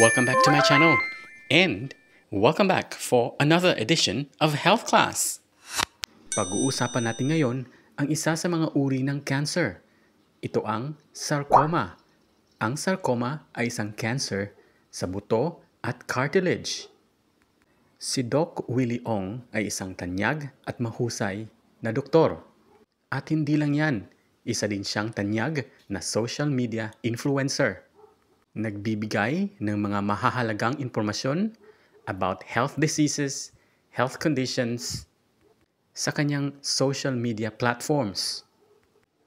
Welcome back to my channel and welcome back for another edition of Health Class. Pag-uusapan natin ngayon ang isa sa mga uri ng cancer. Ito ang sarcoma. Ang sarcoma ay isang cancer sa buto at cartilage. Si Doc Willie Ong ay isang tanyag at mahusay na doktor. At hindi lang yan, isa din siyang tanyag na social media influencer nagbibigay ng mga mahahalagang impormasyon about health diseases, health conditions, sa kanyang social media platforms.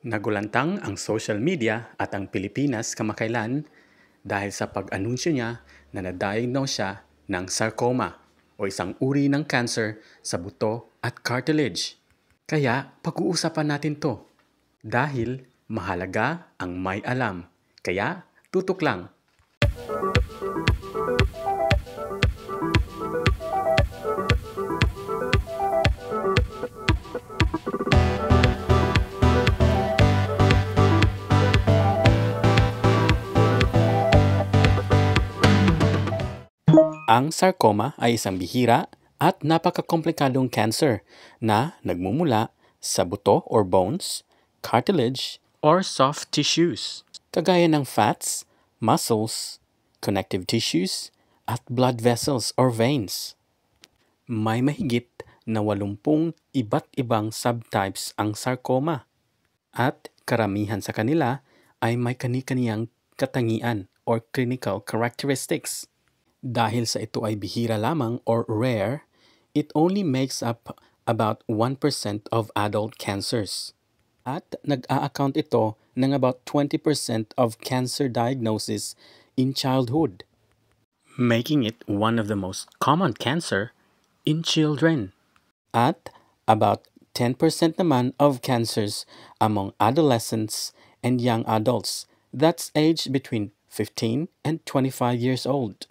Nagulantang ang social media at ang Pilipinas kamakailan dahil sa pag-anunsyo niya na na-diagnose siya ng sarcoma o isang uri ng cancer sa buto at cartilage. Kaya pag-uusapan natin to dahil mahalaga ang may alam. Kaya tutok lang Ang sarcoma ay isang bihira at napakakomplikadong cancer na nagmumula sa buto or bones, cartilage, or soft tissues, kagaya ng fats, muscles, connective tissues, at blood vessels or veins. May mahigit na walumpung iba't ibang subtypes ang sarcoma at karamihan sa kanila ay may kani-kaniyang katangian or clinical characteristics. Dahil sa ito ay bihira lamang or rare, it only makes up about 1% of adult cancers. At nag-a-account ito ng about 20% of cancer diagnosis in childhood, making it one of the most common cancer in children. At about 10% naman of cancers among adolescents and young adults, that's aged between 15 and 25 years old.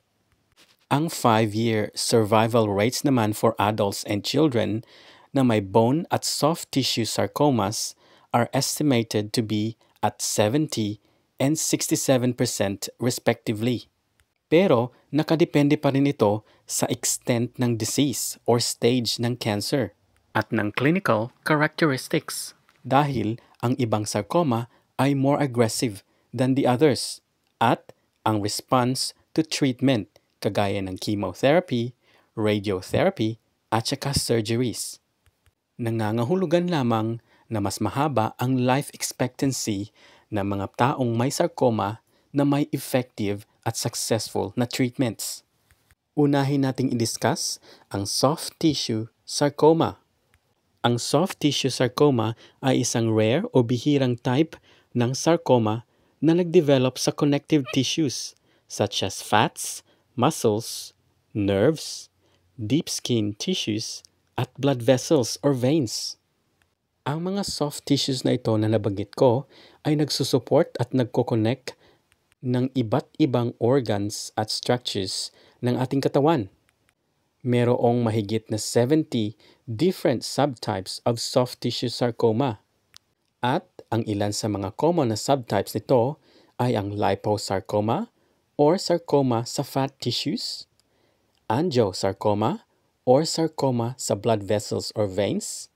Ang 5-year survival rates naman for adults and children na may bone at soft tissue sarcomas are estimated to be at 70 and 67% respectively. Pero nakadepende pa rin ito sa extent ng disease or stage ng cancer at ng clinical characteristics dahil ang ibang sarcoma ay more aggressive than the others at ang response to treatment kagaya ng chemotherapy, radiotherapy, at saka surgeries. Nangangahulugan lamang na mas mahaba ang life expectancy ng mga taong may sarcoma na may effective at successful na treatments. Unahin nating i-discuss ang soft tissue sarcoma. Ang soft tissue sarcoma ay isang rare o bihirang type ng sarcoma na nagdevelop sa connective tissues such as fats, muscles, nerves, deep skin tissues, at blood vessels or veins. Ang mga soft tissues na ito na nabanggit ko ay nagsusuport at nagkoconnect ng iba't ibang organs at structures ng ating katawan. Merong mahigit na 70 different subtypes of soft tissue sarcoma. At ang ilan sa mga common na subtypes nito ay ang liposarcoma, or sarcoma sa fat tissues, angiosarcoma or sarcoma sa blood vessels or veins,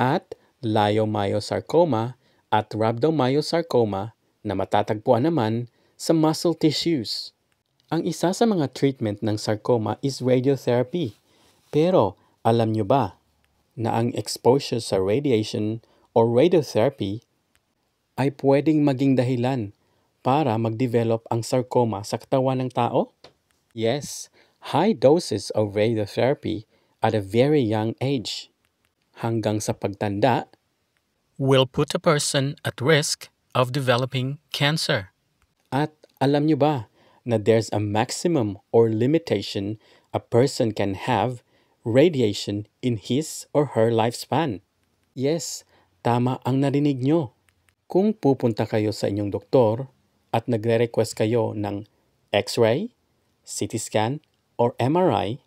at leiomyosarcoma at rhabdomyosarcoma na matatagpuan naman sa muscle tissues. Ang isa sa mga treatment ng sarcoma is radiotherapy. Pero alam nyo ba na ang exposure sa radiation or radiotherapy ay pwedeng maging dahilan para mag-develop ang sarcoma sa katawan ng tao? Yes, high doses of radiotherapy at a very young age, hanggang sa pagtanda, will put a person at risk of developing cancer. At alam nyo ba na there's a maximum or limitation a person can have radiation in his or her lifespan? Yes, tama ang narinig nyo. Kung pupunta kayo sa inyong doktor, at nagre-request kayo ng X-ray, CT scan, or MRI,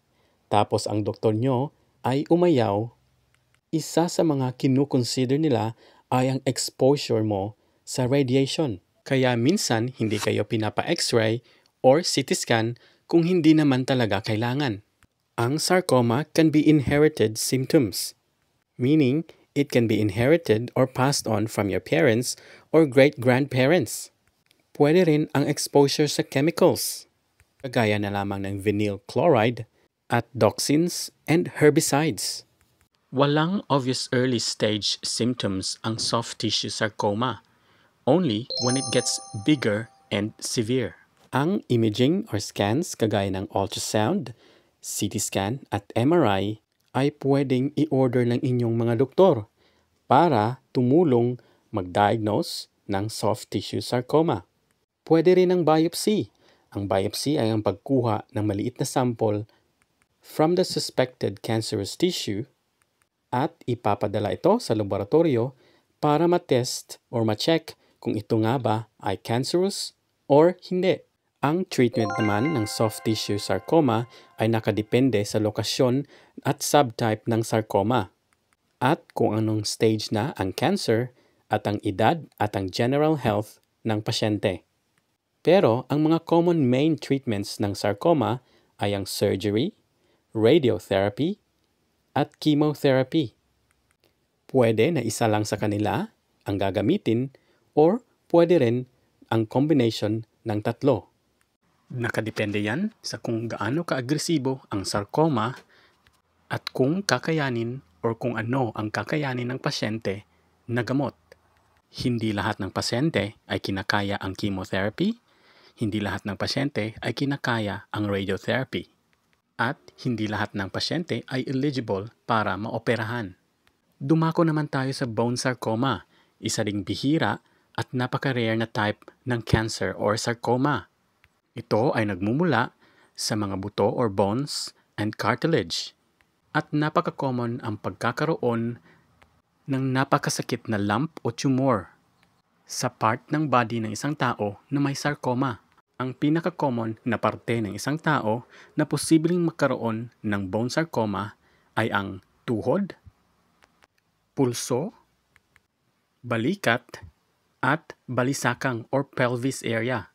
tapos ang doktor nyo ay umayaw, isa sa mga kinukonsider nila ay ang exposure mo sa radiation. Kaya minsan hindi kayo pinapa-X-ray or CT scan kung hindi naman talaga kailangan. Ang sarcoma can be inherited symptoms, meaning it can be inherited or passed on from your parents or great-grandparents pwede rin ang exposure sa chemicals, kagaya na lamang ng vinyl chloride at toxins and herbicides. Walang obvious early stage symptoms ang soft tissue sarcoma, only when it gets bigger and severe. Ang imaging or scans kagaya ng ultrasound, CT scan at MRI ay pwedeng i-order ng inyong mga doktor para tumulong mag-diagnose ng soft tissue sarcoma. Pwede rin ang biopsy. Ang biopsy ay ang pagkuha ng maliit na sample from the suspected cancerous tissue at ipapadala ito sa laboratorio para matest or ma-check kung ito nga ba ay cancerous or hindi. Ang treatment naman ng soft tissue sarcoma ay nakadepende sa lokasyon at subtype ng sarcoma at kung anong stage na ang cancer at ang edad at ang general health ng pasyente. Pero ang mga common main treatments ng sarcoma ay ang surgery, radiotherapy, at chemotherapy. Pwede na isa lang sa kanila ang gagamitin or pwede rin ang combination ng tatlo. Nakadepende yan sa kung gaano ka-agresibo ang sarcoma at kung kakayanin or kung ano ang kakayanin ng pasyente na gamot. Hindi lahat ng pasyente ay kinakaya ang chemotherapy hindi lahat ng pasyente ay kinakaya ang radiotherapy at hindi lahat ng pasyente ay eligible para maoperahan. Dumako naman tayo sa bone sarcoma, isa ding bihira at napaka-rare na type ng cancer or sarcoma. Ito ay nagmumula sa mga buto or bones and cartilage. At napaka-common ang pagkakaroon ng napakasakit na lump o tumor sa part ng body ng isang tao na may sarcoma ang pinaka-common na parte ng isang tao na posibleng magkaroon ng bone sarcoma ay ang tuhod, pulso, balikat, at balisakang or pelvis area.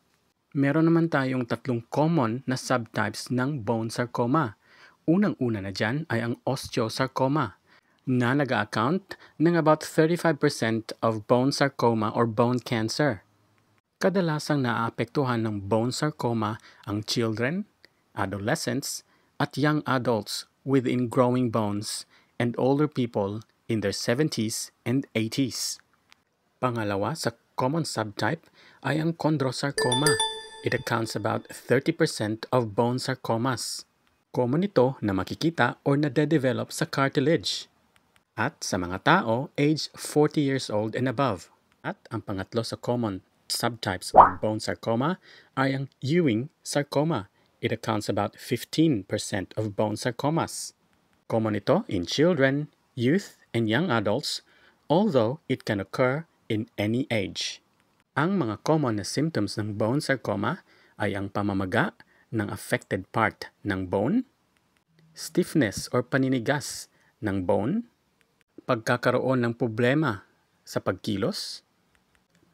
Meron naman tayong tatlong common na subtypes ng bone sarcoma. Unang-una na dyan ay ang osteosarcoma na nag-account ng about 35% of bone sarcoma or bone cancer. Kadalasang naaapektuhan ng bone sarcoma ang children, adolescents, at young adults with growing bones and older people in their 70s and 80s. Pangalawa sa common subtype ay ang chondrosarcoma. It accounts about 30% of bone sarcomas. Common ito na makikita or nade-develop sa cartilage at sa mga tao age 40 years old and above. At ang pangatlo sa common subtypes of bone sarcoma are ang Ewing sarcoma. It accounts about 15% of bone sarcomas. Common ito in children, youth, and young adults, although it can occur in any age. Ang mga common na symptoms ng bone sarcoma ay ang pamamaga ng affected part ng bone, stiffness or paninigas ng bone, pagkakaroon ng problema sa pagkilos,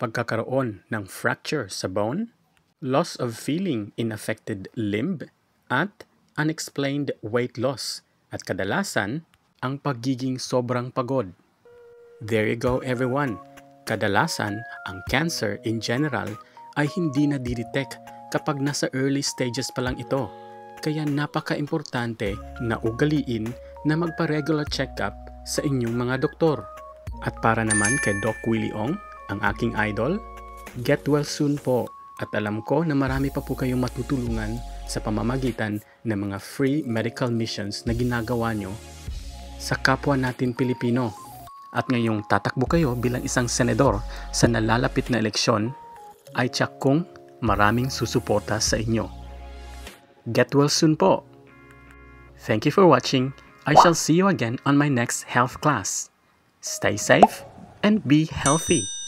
pagkakaroon ng fracture sa bone, loss of feeling in affected limb, at unexplained weight loss at kadalasan ang pagiging sobrang pagod. There you go everyone. Kadalasan, ang cancer in general ay hindi na didetect kapag nasa early stages pa lang ito. Kaya napaka-importante na ugaliin na magpa-regular check-up sa inyong mga doktor. At para naman kay Doc Willie Ong, ang aking idol? Get well soon po at alam ko na marami pa po kayong matutulungan sa pamamagitan ng mga free medical missions na ginagawa nyo sa kapwa natin Pilipino. At ngayong tatakbo kayo bilang isang senador sa nalalapit na eleksyon, ay tsak kong maraming susuporta sa inyo. Get well soon po! Thank you for watching. I shall see you again on my next health class. Stay safe and be healthy.